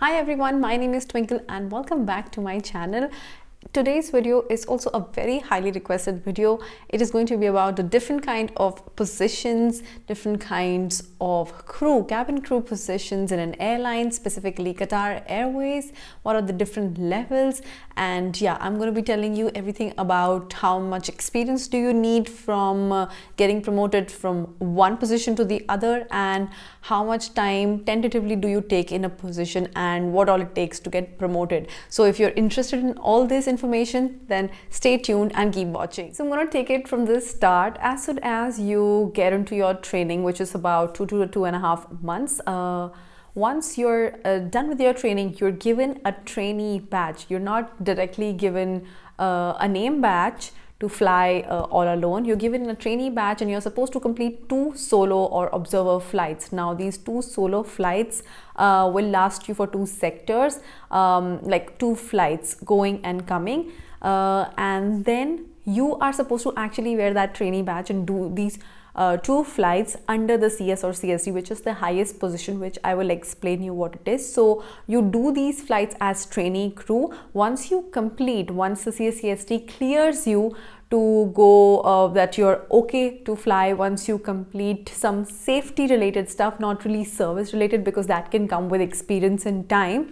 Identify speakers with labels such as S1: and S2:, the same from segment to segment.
S1: Hi everyone, my name is Twinkle and welcome back to my channel. Today's video is also a very highly requested video. It is going to be about the different kind of positions, different kinds of crew, cabin crew positions in an airline, specifically Qatar Airways. What are the different levels? And yeah, I'm going to be telling you everything about how much experience do you need from uh, getting promoted from one position to the other and how much time tentatively do you take in a position and what all it takes to get promoted. So if you're interested in all this, information, then stay tuned and keep watching. So I'm gonna take it from the start. As soon as you get into your training, which is about two to two and a half months, uh, once you're uh, done with your training, you're given a trainee badge. You're not directly given uh, a name badge to fly uh, all alone. You're given a trainee badge, and you're supposed to complete two solo or observer flights. Now, these two solo flights uh, will last you for two sectors, um, like two flights going and coming. Uh, and then you are supposed to actually wear that trainee badge and do these uh, two flights under the CS or CSD, which is the highest position, which I will explain you what it is. So you do these flights as trainee crew. Once you complete, once the CS CSD clears you, to go uh, that you're okay to fly once you complete some safety related stuff not really service related because that can come with experience and time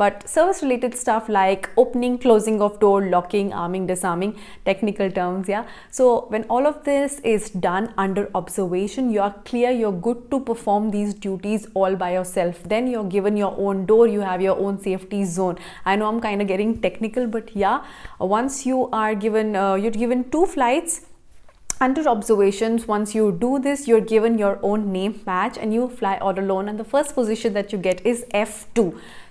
S1: but service related stuff like opening closing of door locking arming disarming technical terms yeah so when all of this is done under observation you are clear you're good to perform these duties all by yourself then you're given your own door you have your own safety zone i know i'm kind of getting technical but yeah once you are given uh, you're given two flights under observations once you do this you're given your own name patch and you fly all alone and the first position that you get is f2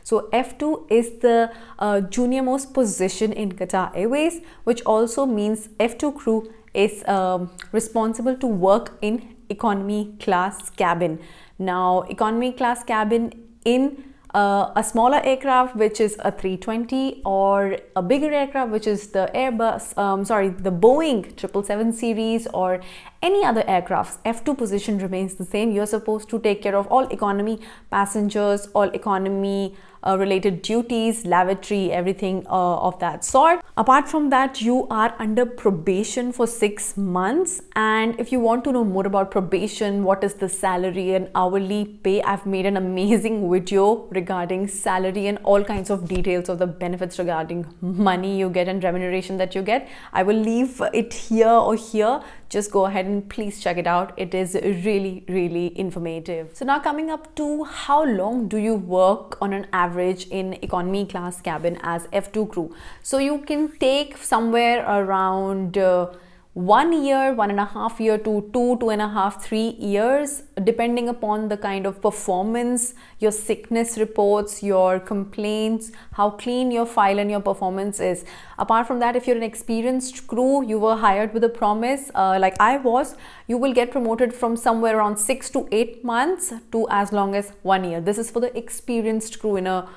S1: so F2 is the uh, junior most position in Qatar Airways, which also means F2 crew is um, responsible to work in economy class cabin. Now, economy class cabin in uh, a smaller aircraft which is a 320 or a bigger aircraft which is the Airbus um, sorry the Boeing 777 series or any other aircraft's F2 position remains the same. You're supposed to take care of all economy passengers, all economy uh, related duties, lavatory, everything uh, of that sort. Apart from that, you are under probation for six months. And if you want to know more about probation, what is the salary and hourly pay, I've made an amazing video regarding salary and all kinds of details of the benefits regarding money you get and remuneration that you get. I will leave it here or here just go ahead and please check it out. It is really, really informative. So now coming up to how long do you work on an average in economy class cabin as F2 crew? So you can take somewhere around uh, one year, one and a half year to two, two and a half, three years, depending upon the kind of performance your sickness reports, your complaints, how clean your file and your performance is. Apart from that, if you're an experienced crew, you were hired with a promise, uh, like I was, you will get promoted from somewhere around six to eight months to as long as one year. This is for the experienced crew in a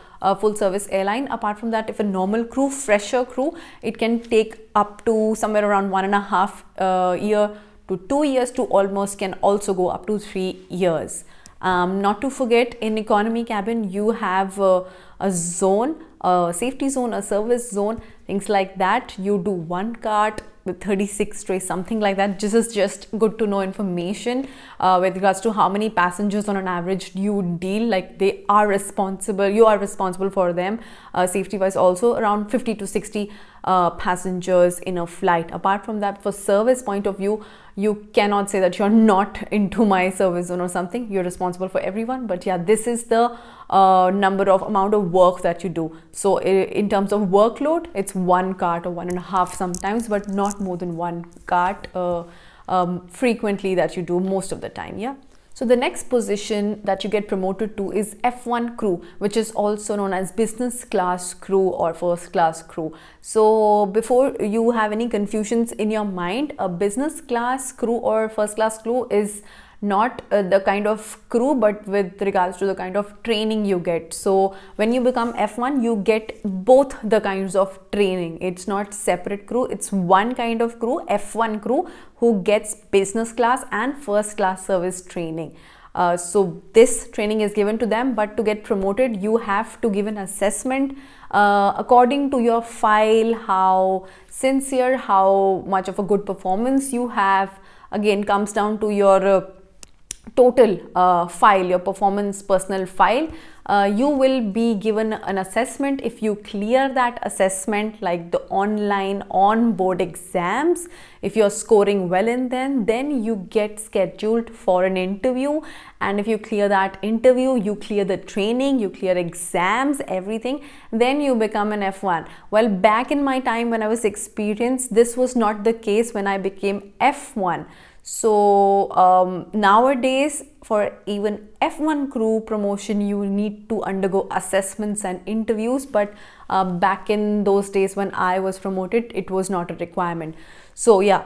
S1: full service airline. Apart from that, if a normal crew, fresher crew, it can take up to somewhere around one and a half uh, year to two years to almost can also go up to three years. Um, not to forget in economy cabin you have a zone, a safety zone, a service zone, things like that. You do one cart with 36 trays, something like that. This is just good to know information uh, with regards to how many passengers on an average you deal. Like they are responsible, you are responsible for them uh, safety wise also around 50 to 60 uh, passengers in a flight. Apart from that, for service point of view, you cannot say that you're not into my service zone or something. You're responsible for everyone. But yeah, this is the uh, number of amount of work that you do. So in terms of workload, it's one cart or one and a half sometimes, but not more than one cart uh, um, frequently that you do most of the time. Yeah. So the next position that you get promoted to is F1 crew, which is also known as business class crew or first class crew. So before you have any confusions in your mind, a business class crew or first class crew is not uh, the kind of crew but with regards to the kind of training you get so when you become f1 you get both the kinds of training it's not separate crew it's one kind of crew f1 crew who gets business class and first class service training uh, so this training is given to them but to get promoted you have to give an assessment uh, according to your file how sincere how much of a good performance you have again comes down to your uh, total uh, file, your performance personal file, uh, you will be given an assessment. If you clear that assessment, like the online on-board exams, if you're scoring well in them, then you get scheduled for an interview. And if you clear that interview, you clear the training, you clear exams, everything, then you become an F1. Well, back in my time when I was experienced, this was not the case when I became F1. So um, nowadays, for even F1 crew promotion, you need to undergo assessments and interviews. But uh, back in those days when I was promoted, it was not a requirement. So yeah,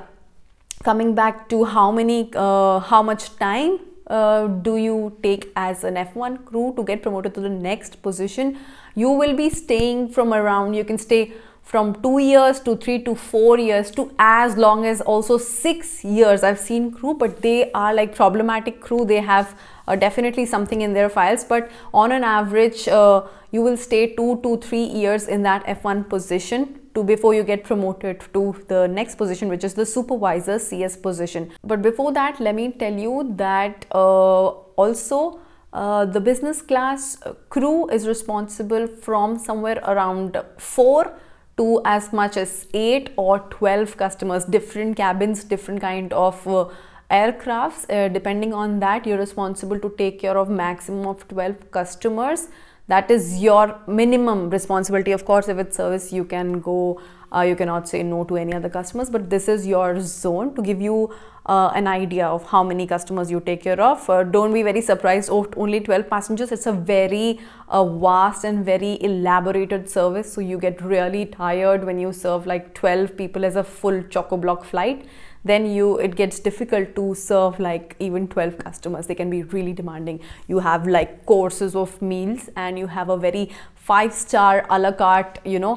S1: coming back to how many, uh, how much time uh, do you take as an F1 crew to get promoted to the next position? You will be staying from around. You can stay from two years to three to four years to as long as also six years. I've seen crew, but they are like problematic crew. They have uh, definitely something in their files, but on an average, uh, you will stay two to three years in that F1 position before you get promoted to the next position which is the supervisor cs position but before that let me tell you that uh, also uh, the business class uh, crew is responsible from somewhere around 4 to as much as 8 or 12 customers different cabins different kind of uh, aircrafts uh, depending on that you're responsible to take care of maximum of 12 customers that is your minimum responsibility of course if it's service you can go uh, you cannot say no to any other customers but this is your zone to give you uh, an idea of how many customers you take care of. Uh, don't be very surprised, oh, only 12 passengers. It's a very uh, vast and very elaborated service. So you get really tired when you serve like 12 people as a full choco block flight then you it gets difficult to serve like even 12 customers they can be really demanding you have like courses of meals and you have a very five star a la carte you know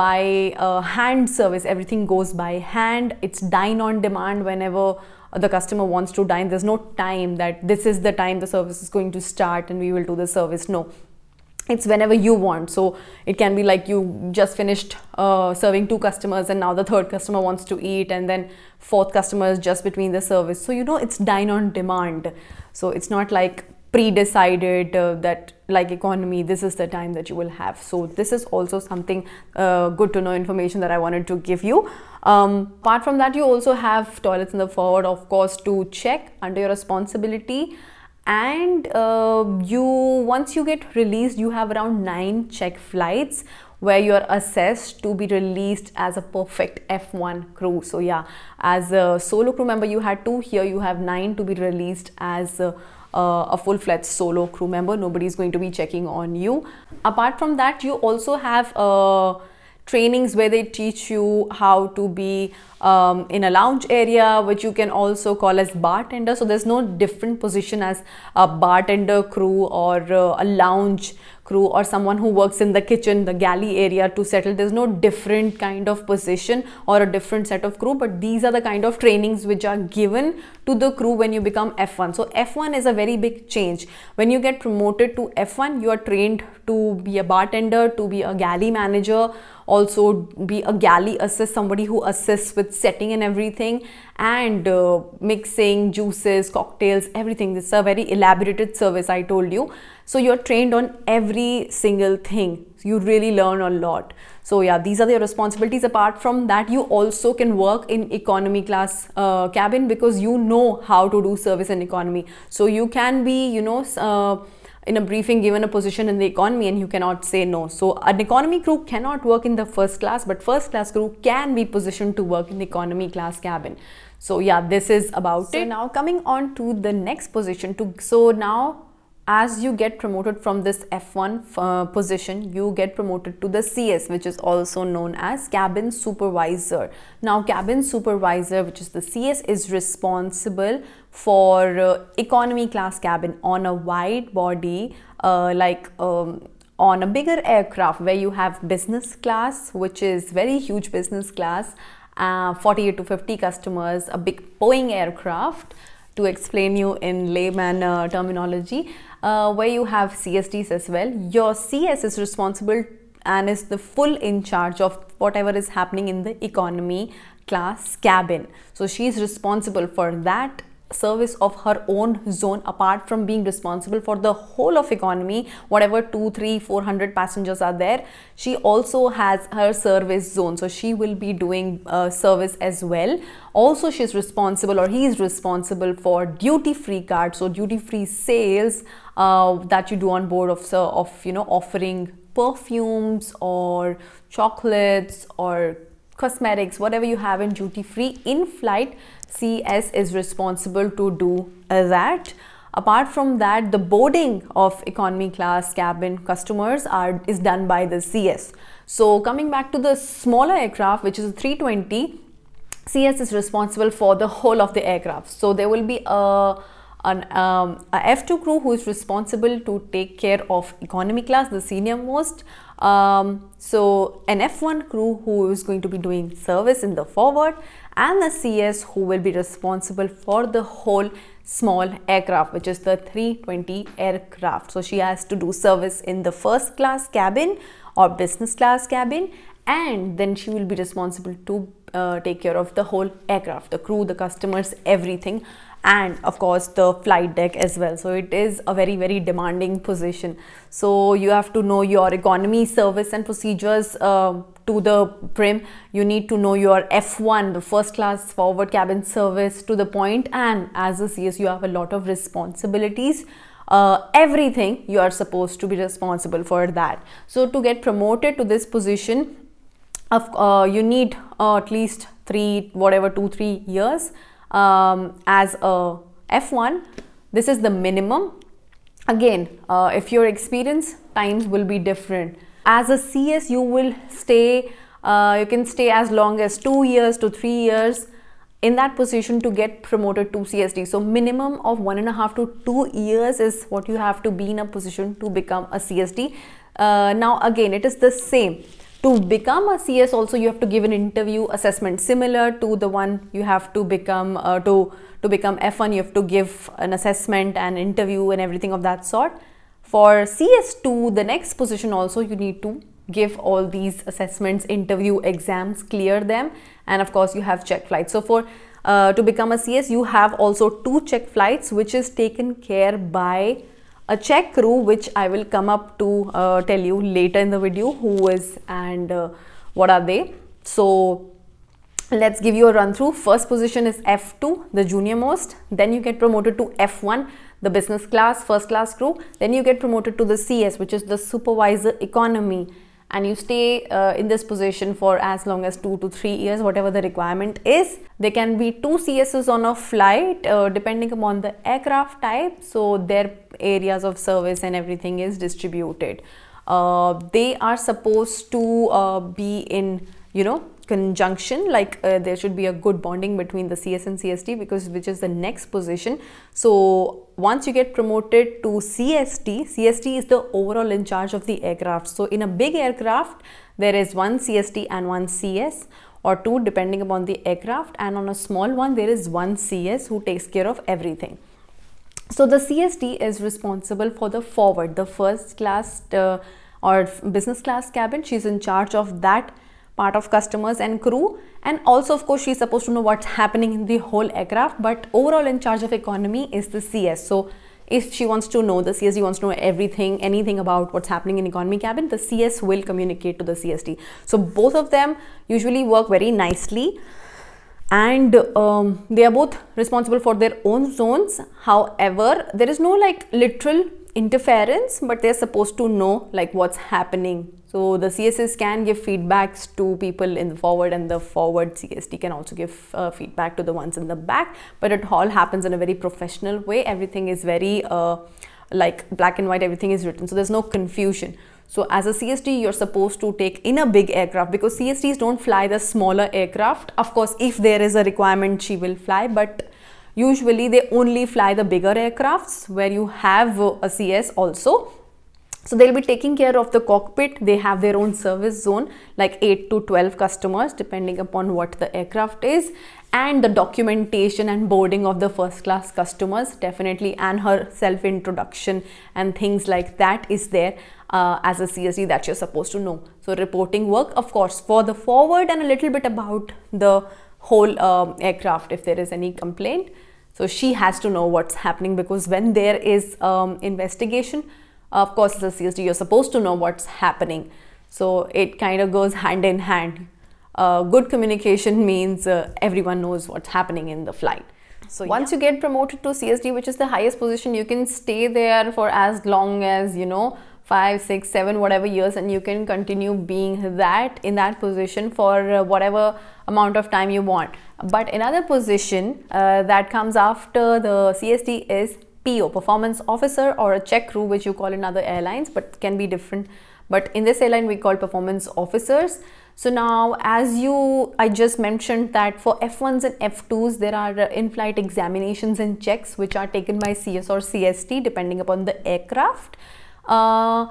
S1: by uh, hand service everything goes by hand it's dine on demand whenever the customer wants to dine there's no time that this is the time the service is going to start and we will do the service no it's whenever you want so it can be like you just finished uh, serving two customers and now the third customer wants to eat and then fourth customer is just between the service so you know it's dine on demand so it's not like pre-decided uh, that like economy this is the time that you will have so this is also something uh, good to know information that i wanted to give you um, apart from that you also have toilets in the forward of course to check under your responsibility and uh, you once you get released you have around 9 check flights where you are assessed to be released as a perfect F1 crew. So yeah, as a solo crew member you had 2, here you have 9 to be released as a, uh, a full-fledged solo crew member. Nobody is going to be checking on you. Apart from that, you also have uh, trainings where they teach you how to be um, in a lounge area which you can also call as bartender so there's no different position as a bartender crew or uh, a lounge crew or someone who works in the kitchen the galley area to settle there's no different kind of position or a different set of crew but these are the kind of trainings which are given to the crew when you become f1 so f1 is a very big change when you get promoted to f1 you are trained to be a bartender to be a galley manager also be a galley assist somebody who assists with setting and everything and uh, mixing juices cocktails everything this is a very elaborated service i told you so you're trained on every single thing you really learn a lot so yeah these are your responsibilities apart from that you also can work in economy class uh, cabin because you know how to do service in economy so you can be you know uh, in a briefing given a position in the economy and you cannot say no. So an economy crew cannot work in the first class, but first class crew can be positioned to work in the economy class cabin. So yeah, this is about so it. So now coming on to the next position to so now as you get promoted from this F1 uh, position, you get promoted to the CS, which is also known as cabin supervisor. Now, cabin supervisor, which is the CS, is responsible for uh, economy class cabin on a wide body, uh, like um, on a bigger aircraft where you have business class, which is very huge business class, uh, 48 to 50 customers, a big Boeing aircraft to explain you in layman uh, terminology, uh, where you have CSDs as well. Your CS is responsible and is the full in charge of whatever is happening in the economy class cabin. So she's responsible for that service of her own zone apart from being responsible for the whole of economy whatever 2 3 400 passengers are there she also has her service zone so she will be doing uh, service as well also she's responsible or he is responsible for duty free cards so duty free sales uh, that you do on board of of you know offering perfumes or chocolates or cosmetics, whatever you have in duty free in flight, CS is responsible to do that. Apart from that, the boarding of economy class cabin customers are is done by the CS. So coming back to the smaller aircraft, which is a 320, CS is responsible for the whole of the aircraft. So there will be a an um, a F2 crew who is responsible to take care of economy class, the senior most, um, so an F1 crew who is going to be doing service in the forward and the CS who will be responsible for the whole small aircraft which is the 320 aircraft. So she has to do service in the first class cabin or business class cabin and then she will be responsible to uh, take care of the whole aircraft, the crew, the customers, everything and of course the flight deck as well so it is a very very demanding position so you have to know your economy service and procedures uh, to the prim you need to know your f1 the first class forward cabin service to the point and as a cs you have a lot of responsibilities uh, everything you are supposed to be responsible for that so to get promoted to this position of uh, you need uh, at least three whatever two three years um, as a F1. This is the minimum. Again, uh, if your experience times will be different. As a CS, you will stay, uh, you can stay as long as two years to three years in that position to get promoted to CSD. So minimum of one and a half to two years is what you have to be in a position to become a CSD. Uh, now again, it is the same. To become a CS also you have to give an interview assessment similar to the one you have to become uh, to to become F1 you have to give an assessment and interview and everything of that sort. For CS2 the next position also you need to give all these assessments, interview, exams, clear them and of course you have check flights. So for uh, to become a CS you have also two check flights which is taken care by a Czech crew which I will come up to uh, tell you later in the video who is and uh, what are they. So let's give you a run through. First position is F2, the junior most. Then you get promoted to F1, the business class, first class crew. Then you get promoted to the CS, which is the supervisor economy and you stay uh, in this position for as long as two to three years, whatever the requirement is. There can be two CSOs on a flight uh, depending upon the aircraft type, so their areas of service and everything is distributed. Uh, they are supposed to uh, be in you know conjunction like uh, there should be a good bonding between the CS and CST because which is the next position so once you get promoted to CST CST is the overall in charge of the aircraft so in a big aircraft there is one CST and one CS or two depending upon the aircraft and on a small one there is one CS who takes care of everything so the CST is responsible for the forward the first class uh, or business class cabin she's in charge of that part of customers and crew and also of course she's supposed to know what's happening in the whole aircraft but overall in charge of economy is the CS so if she wants to know the CSD wants to know everything anything about what's happening in economy cabin the CS will communicate to the CSD so both of them usually work very nicely and um, they are both responsible for their own zones however there is no like literal interference but they're supposed to know like what's happening so the CSS can give feedbacks to people in the forward and the forward CST can also give uh, feedback to the ones in the back, but it all happens in a very professional way. Everything is very uh, like black and white, everything is written. So there's no confusion. So as a CST, you're supposed to take in a big aircraft because CSTs don't fly the smaller aircraft. Of course, if there is a requirement, she will fly, but usually they only fly the bigger aircrafts where you have a CS also so they'll be taking care of the cockpit. They have their own service zone, like 8 to 12 customers, depending upon what the aircraft is. And the documentation and boarding of the first class customers, definitely, and her self introduction and things like that is there uh, as a CSD that you're supposed to know. So, reporting work, of course, for the forward and a little bit about the whole um, aircraft if there is any complaint. So, she has to know what's happening because when there is um, investigation, of course as a CSD you're supposed to know what's happening so it kind of goes hand in hand uh, good communication means uh, everyone knows what's happening in the flight so once yeah. you get promoted to CSD which is the highest position you can stay there for as long as you know five six seven whatever years and you can continue being that in that position for uh, whatever amount of time you want but another position uh, that comes after the CSD is PO, performance officer, or a check crew, which you call in other airlines, but can be different. But in this airline, we call performance officers. So now, as you, I just mentioned that for F1s and F2s, there are uh, in-flight examinations and checks which are taken by CS or CST, depending upon the aircraft. Uh,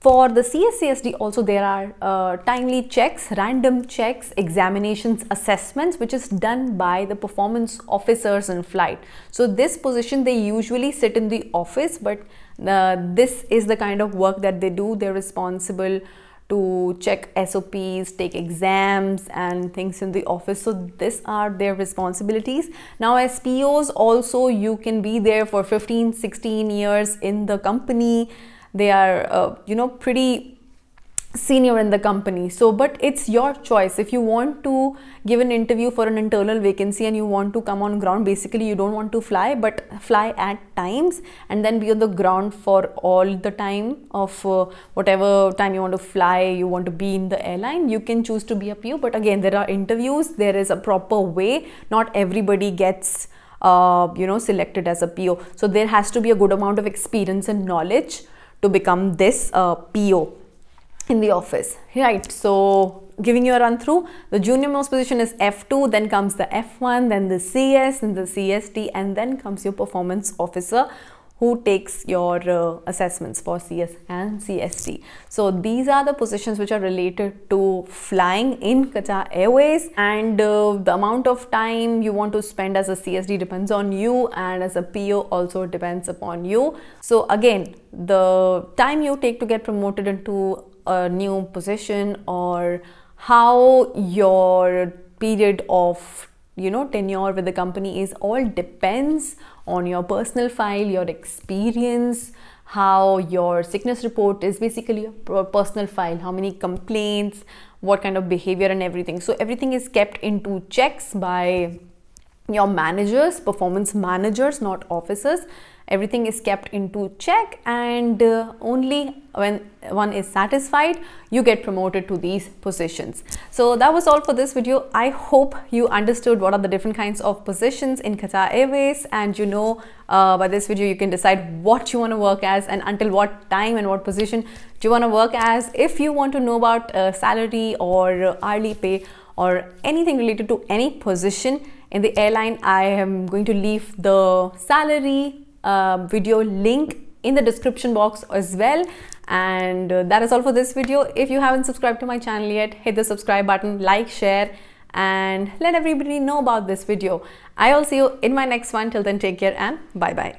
S1: for the CSCSD also there are uh, timely checks, random checks, examinations, assessments which is done by the performance officers in flight. So this position they usually sit in the office but uh, this is the kind of work that they do. They're responsible to check SOPs, take exams and things in the office. So these are their responsibilities. Now as POs also you can be there for 15, 16 years in the company they are uh, you know pretty senior in the company so but it's your choice if you want to give an interview for an internal vacancy and you want to come on ground basically you don't want to fly but fly at times and then be on the ground for all the time of uh, whatever time you want to fly you want to be in the airline you can choose to be a PO but again there are interviews there is a proper way not everybody gets uh, you know selected as a PO so there has to be a good amount of experience and knowledge to become this uh, PO in the office, right? So giving you a run through, the junior most position is F2, then comes the F1, then the CS, then the CST, and then comes your performance officer who takes your uh, assessments for CS and CST. So these are the positions which are related to flying in Qatar Airways and uh, the amount of time you want to spend as a CSD depends on you and as a PO also depends upon you. So again, the time you take to get promoted into a new position or how your period of you know tenure with the company is all depends on your personal file, your experience, how your sickness report is basically your personal file, how many complaints, what kind of behavior and everything. So everything is kept into checks by your managers, performance managers, not officers everything is kept into check and uh, only when one is satisfied you get promoted to these positions so that was all for this video i hope you understood what are the different kinds of positions in qatar airways and you know uh, by this video you can decide what you want to work as and until what time and what position do you want to work as if you want to know about uh, salary or hourly pay or anything related to any position in the airline i am going to leave the salary uh, video link in the description box as well and uh, that is all for this video if you haven't subscribed to my channel yet hit the subscribe button like share and let everybody know about this video i will see you in my next one till then take care and bye bye